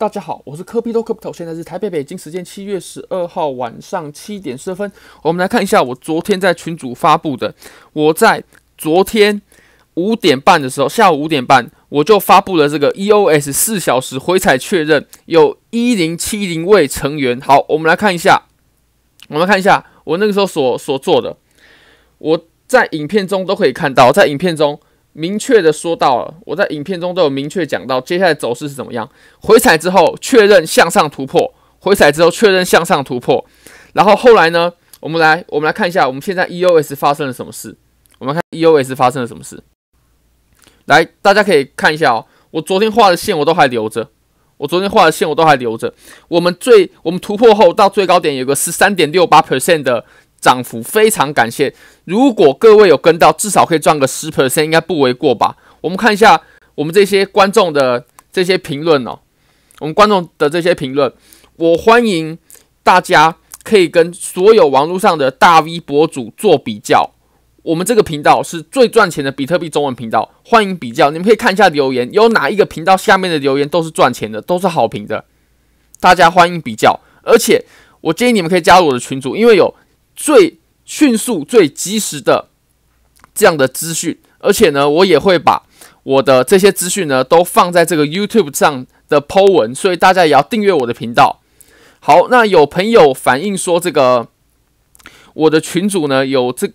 大家好，我是科比都科 t 头。现在是台北北京时间七月十二号晚上七点十分。我们来看一下我昨天在群组发布的。我在昨天五点半的时候，下午五点半，我就发布了这个 EOS 四小时回踩确认有一零七零位成员。好，我们来看一下，我们看一下我那个时候所所做的。我在影片中都可以看到，在影片中。明确的说到了，我在影片中都有明确讲到，接下来走势是怎么样？回踩之后确认向上突破，回踩之后确认向上突破，然后后来呢？我们来我们来看一下，我们现在 EOS 发生了什么事？我们看 EOS 发生了什么事？来，大家可以看一下哦，我昨天画的线我都还留着，我昨天画的线我都还留着。我们最我们突破后到最高点有个十三点六八 percent 的。涨幅非常感谢，如果各位有跟到，至少可以赚个十 percent，应该不为过吧？我们看一下我们这些观众的这些评论哦，我们观众的这些评论，我欢迎大家可以跟所有网络上的大 V 博主做比较。我们这个频道是最赚钱的比特币中文频道，欢迎比较。你们可以看一下留言，有哪一个频道下面的留言都是赚钱的，都是好评的，大家欢迎比较。而且我建议你们可以加入我的群组，因为有。最迅速、最及时的这样的资讯，而且呢，我也会把我的这些资讯呢都放在这个 YouTube 上的 Po 文，所以大家也要订阅我的频道。好，那有朋友反映说，这个我的群主呢有这，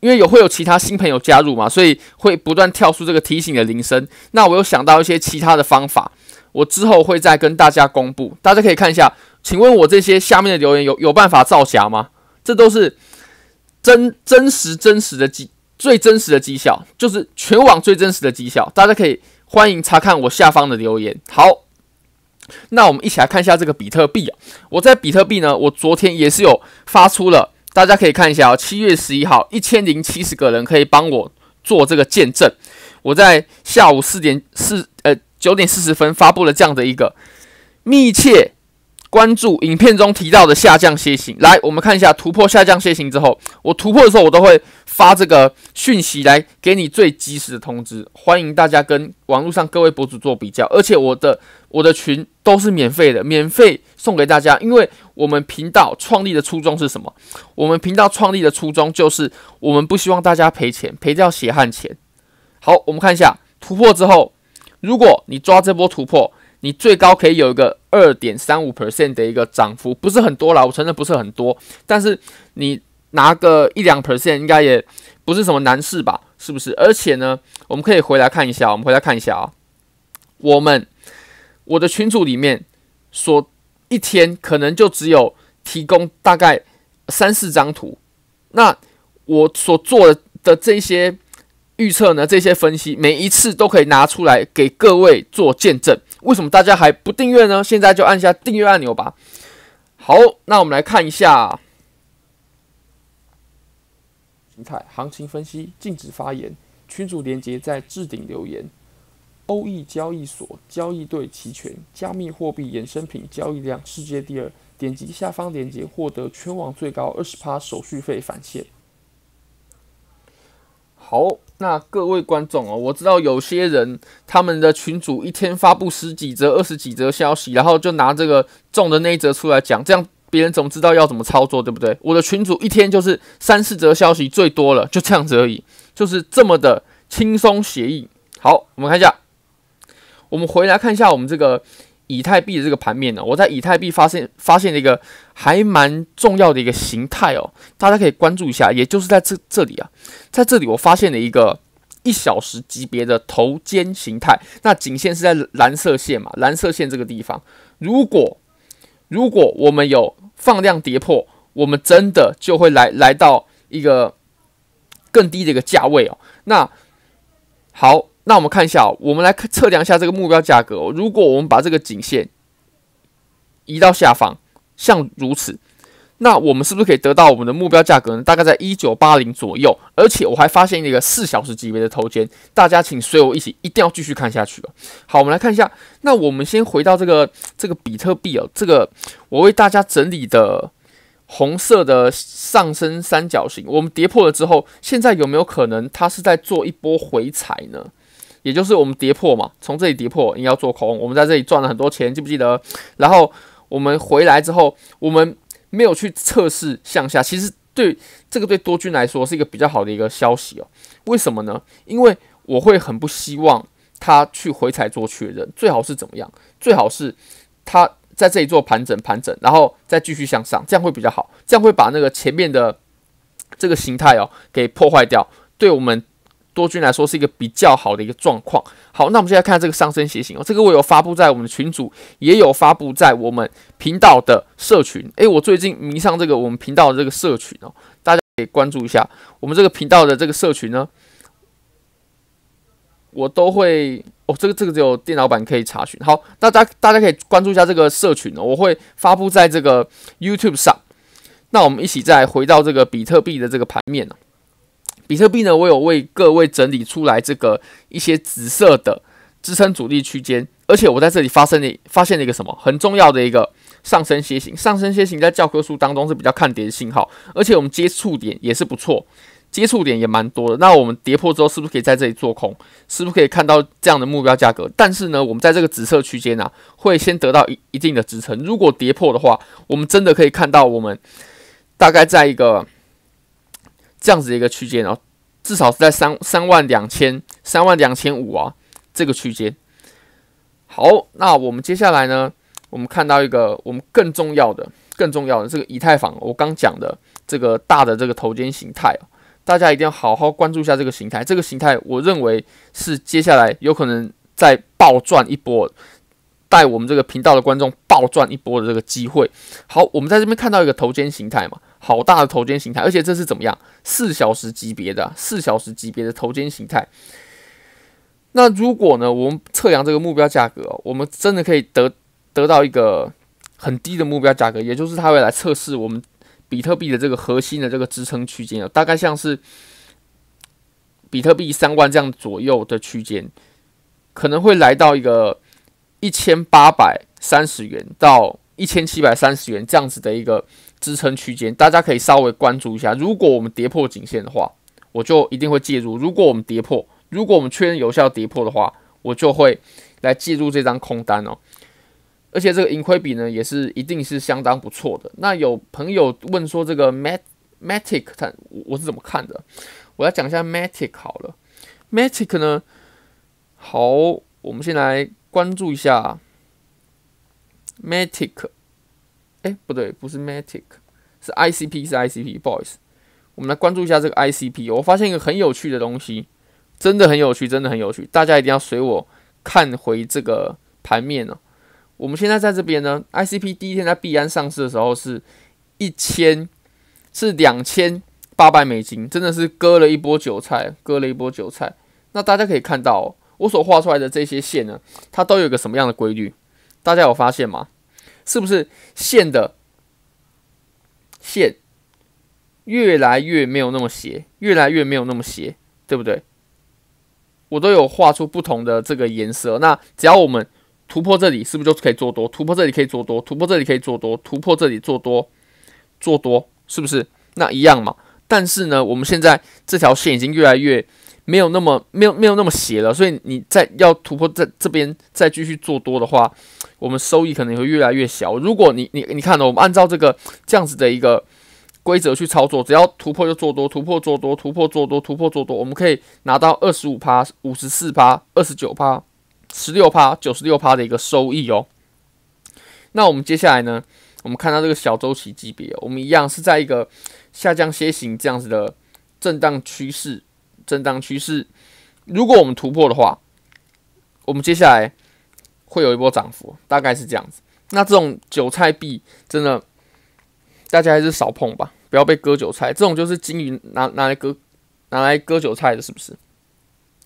因为有会有其他新朋友加入嘛，所以会不断跳出这个提醒的铃声。那我有想到一些其他的方法，我之后会再跟大家公布。大家可以看一下，请问我这些下面的留言有有办法造假吗？这都是真真实真实的绩最真实的绩效，就是全网最真实的绩效。大家可以欢迎查看我下方的留言。好，那我们一起来看一下这个比特币啊！我在比特币呢，我昨天也是有发出了，大家可以看一下啊，七月十一号一千零七十个人可以帮我做这个见证。我在下午四点四呃九点四十分发布了这样的一个密切。关注影片中提到的下降楔形，来，我们看一下突破下降楔形之后，我突破的时候，我都会发这个讯息来给你最及时的通知。欢迎大家跟网络上各位博主做比较，而且我的我的群都是免费的，免费送给大家。因为我们频道创立的初衷是什么？我们频道创立的初衷就是我们不希望大家赔钱，赔掉血汗钱。好，我们看一下突破之后，如果你抓这波突破。你最高可以有一个二点三五 percent 的一个涨幅，不是很多啦，我承认不是很多，但是你拿个一两 percent 应该也不是什么难事吧？是不是？而且呢，我们可以回来看一下，我们回来看一下啊，我们我的群组里面，所一天可能就只有提供大概三四张图，那我所做的这些。预测呢？这些分析每一次都可以拿出来给各位做见证。为什么大家还不订阅呢？现在就按下订阅按钮吧。好，那我们来看一下形态、行情分析，禁止发言。群主连接在置顶留言。欧易交易所交易对齐全，加密货币衍生品交易量世界第二。点击下方链接，获得全网最高二十手续费返现。好。那各位观众哦，我知道有些人他们的群主一天发布十几则、二十几则消息，然后就拿这个中的那一则出来讲，这样别人怎么知道要怎么操作，对不对？我的群主一天就是三四则消息最多了，就这样子而已，就是这么的轻松协意。好，我们看一下，我们回来看一下我们这个。以太币的这个盘面呢，我在以太币发现发现了一个还蛮重要的一个形态哦，大家可以关注一下，也就是在这这里啊，在这里我发现了一个一小时级别的头肩形态，那颈线是在蓝色线嘛，蓝色线这个地方，如果如果我们有放量跌破，我们真的就会来来到一个更低的一个价位哦，那好。那我们看一下，我们来测量一下这个目标价格。如果我们把这个颈线移到下方，像如此，那我们是不是可以得到我们的目标价格呢？大概在一九八零左右。而且我还发现一个四小时级别的头肩，大家请随我一起，一定要继续看下去哦。好，我们来看一下。那我们先回到这个这个比特币哦，这个我为大家整理的红色的上升三角形，我们跌破了之后，现在有没有可能它是在做一波回踩呢？也就是我们跌破嘛，从这里跌破你要做空。我们在这里赚了很多钱，记不记得？然后我们回来之后，我们没有去测试向下。其实对这个对多军来说是一个比较好的一个消息哦。为什么呢？因为我会很不希望他去回踩做确认，最好是怎么样？最好是他在这里做盘整，盘整然后再继续向上，这样会比较好。这样会把那个前面的这个形态哦给破坏掉，对我们。多军来说是一个比较好的一个状况。好，那我们现在看这个上升斜形哦，这个我有发布在我们的群组，也有发布在我们频道的社群。诶，我最近迷上这个我们频道的这个社群哦，大家可以关注一下我们这个频道的这个社群呢。我都会哦，这个这个只有电脑版可以查询。好，大家大家可以关注一下这个社群哦，我会发布在这个 YouTube 上。那我们一起再回到这个比特币的这个盘面呢。比特币呢，我有为各位整理出来这个一些紫色的支撑阻力区间，而且我在这里发生了发现了一个什么很重要的一个上升楔形，上升楔形在教科书当中是比较看跌的信号，而且我们接触点也是不错，接触点也蛮多的。那我们跌破之后是不是可以在这里做空？是不是可以看到这样的目标价格？但是呢，我们在这个紫色区间啊，会先得到一一定的支撑，如果跌破的话，我们真的可以看到我们大概在一个。这样子的一个区间哦，至少是在三三万两千、三万两千五啊这个区间。好，那我们接下来呢，我们看到一个我们更重要的、更重要的这个以太坊，我刚讲的这个大的这个头肩形态大家一定要好好关注一下这个形态。这个形态，我认为是接下来有可能再暴赚一波，带我们这个频道的观众。暴赚一波的这个机会，好，我们在这边看到一个头肩形态嘛，好大的头肩形态，而且这是怎么样？四小时级别的四小时级别的头肩形态。那如果呢，我们测量这个目标价格，我们真的可以得得到一个很低的目标价格，也就是它会来测试我们比特币的这个核心的这个支撑区间，大概像是比特币三万这样左右的区间，可能会来到一个一千八百。三十元到一千七百三十元这样子的一个支撑区间，大家可以稍微关注一下。如果我们跌破颈线的话，我就一定会介入。如果我们跌破，如果我们确认有效跌破的话，我就会来介入这张空单哦。而且这个盈亏比呢，也是一定是相当不错的。那有朋友问说，这个 Mathematic 看我是怎么看的？我来讲一下 m a t e i c 好了。m a t e m a t i c 呢，好，我们先来关注一下。matic，哎，不对，不是 matic，是 ICP，是 ICP，不好意思，我们来关注一下这个 ICP。我发现一个很有趣的东西，真的很有趣，真的很有趣，大家一定要随我看回这个盘面哦。我们现在在这边呢，ICP 第一天在币安上市的时候是一千，是两千八百美金，真的是割了一波韭菜，割了一波韭菜。那大家可以看到，我所画出来的这些线呢，它都有一个什么样的规律？大家有发现吗？是不是线的线越来越没有那么斜，越来越没有那么斜，对不对？我都有画出不同的这个颜色。那只要我们突破这里，是不是就可以做多？突破这里可以做多，突破这里可以做多，突破这里做多做多，是不是？那一样嘛。但是呢，我们现在这条线已经越来越没有那么没有没有那么斜了，所以你再要突破在这边再继续做多的话。我们收益可能会越来越小。如果你你你看呢，我们按照这个这样子的一个规则去操作，只要突破就做多，突破做多，突破做多，突破做多，我们可以拿到二十五趴、五十四趴、二十九趴、十六趴、九十六趴的一个收益哦。那我们接下来呢？我们看到这个小周期级别，我们一样是在一个下降楔形这样子的震荡趋势，震荡趋势。如果我们突破的话，我们接下来。会有一波涨幅，大概是这样子。那这种韭菜币真的，大家还是少碰吧，不要被割韭菜。这种就是金鱼拿拿来割，拿来割韭菜的，是不是？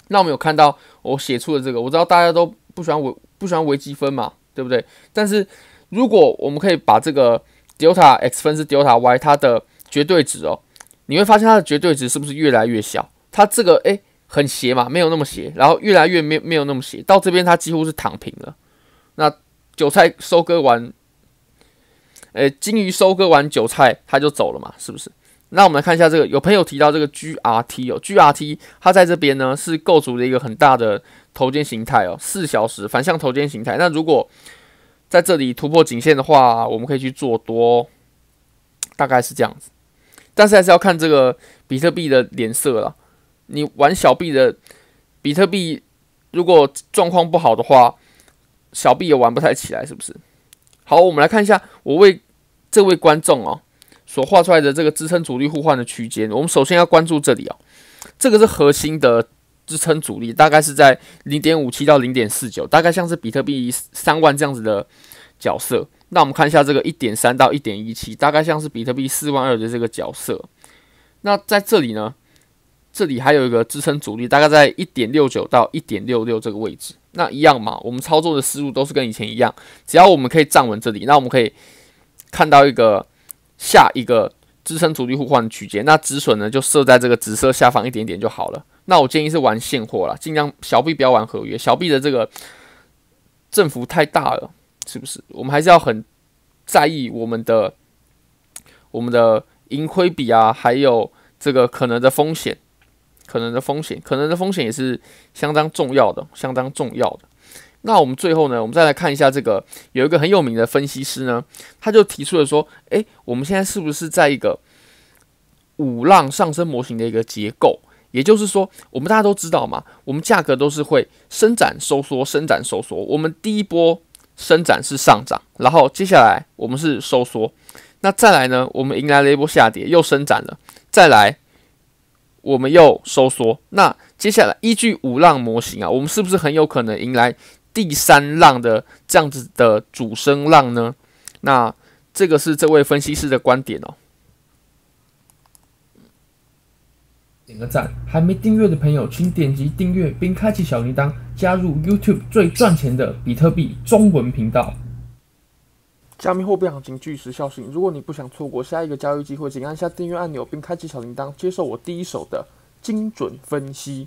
那我们有看到我写出的这个，我知道大家都不喜欢微，不喜欢微积分嘛，对不对？但是如果我们可以把这个 delta x 分之 delta y 它的绝对值哦，你会发现它的绝对值是不是越来越小？它这个哎。很斜嘛，没有那么斜，然后越来越没没有那么斜，到这边它几乎是躺平了。那韭菜收割完，呃，金鱼收割完韭菜，它就走了嘛，是不是？那我们来看一下这个，有朋友提到这个 GRT 哦，GRT 它在这边呢是构筑了一个很大的头肩形态哦，四小时反向头肩形态。那如果在这里突破颈线的话，我们可以去做多，大概是这样子。但是还是要看这个比特币的脸色了。你玩小币的比特币，如果状况不好的话，小币也玩不太起来，是不是？好，我们来看一下我为这位观众哦所画出来的这个支撑阻力互换的区间。我们首先要关注这里哦，这个是核心的支撑阻力，大概是在零点五七到零点四九，大概像是比特币三万这样子的角色。那我们看一下这个一点三到一点一七，大概像是比特币四万二的这个角色。那在这里呢？这里还有一个支撑阻力，大概在一点六九到一点六六这个位置。那一样嘛，我们操作的思路都是跟以前一样，只要我们可以站稳这里，那我们可以看到一个下一个支撑阻力互换区间。那止损呢，就设在这个紫色下方一点点就好了。那我建议是玩现货啦，尽量小币不要玩合约，小币的这个振幅太大了，是不是？我们还是要很在意我们的我们的盈亏比啊，还有这个可能的风险。可能的风险，可能的风险也是相当重要的，相当重要的。那我们最后呢，我们再来看一下这个，有一个很有名的分析师呢，他就提出了说，诶，我们现在是不是在一个五浪上升模型的一个结构？也就是说，我们大家都知道嘛，我们价格都是会伸展、收缩、伸展、收缩。我们第一波伸展是上涨，然后接下来我们是收缩，那再来呢，我们迎来了一波下跌，又伸展了，再来。我们又收缩，那接下来依据五浪模型啊，我们是不是很有可能迎来第三浪的这样子的主升浪呢？那这个是这位分析师的观点哦。点个赞，还没订阅的朋友，请点击订阅并开启小铃铛，加入 YouTube 最赚钱的比特币中文频道。加密货币行情即时消息。如果你不想错过下一个交易机会，请按下订阅按钮并开启小铃铛，接受我第一手的精准分析。